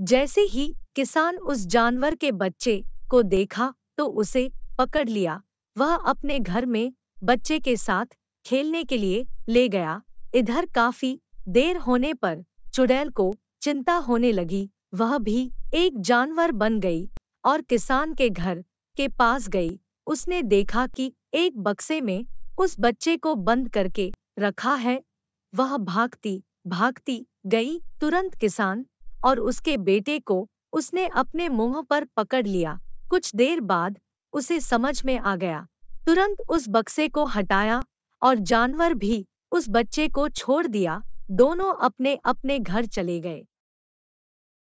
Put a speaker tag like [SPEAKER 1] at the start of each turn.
[SPEAKER 1] जैसे ही किसान उस जानवर के बच्चे को देखा तो उसे पकड़ लिया वह अपने घर में बच्चे के साथ खेलने के लिए ले गया इधर काफी देर होने पर चुड़ैल को चिंता होने लगी वह भी एक जानवर बन गई और किसान के घर के पास गई उसने देखा कि एक बक्से में उस बच्चे को बंद करके रखा है वह भागती भागती गई तुरंत किसान और उसके बेटे को उसने अपने मुंह पर पकड़ लिया कुछ देर बाद उसे समझ में आ गया तुरंत उस बक्से को हटाया और जानवर भी उस बच्चे को छोड़ दिया दोनों अपने अपने घर चले गए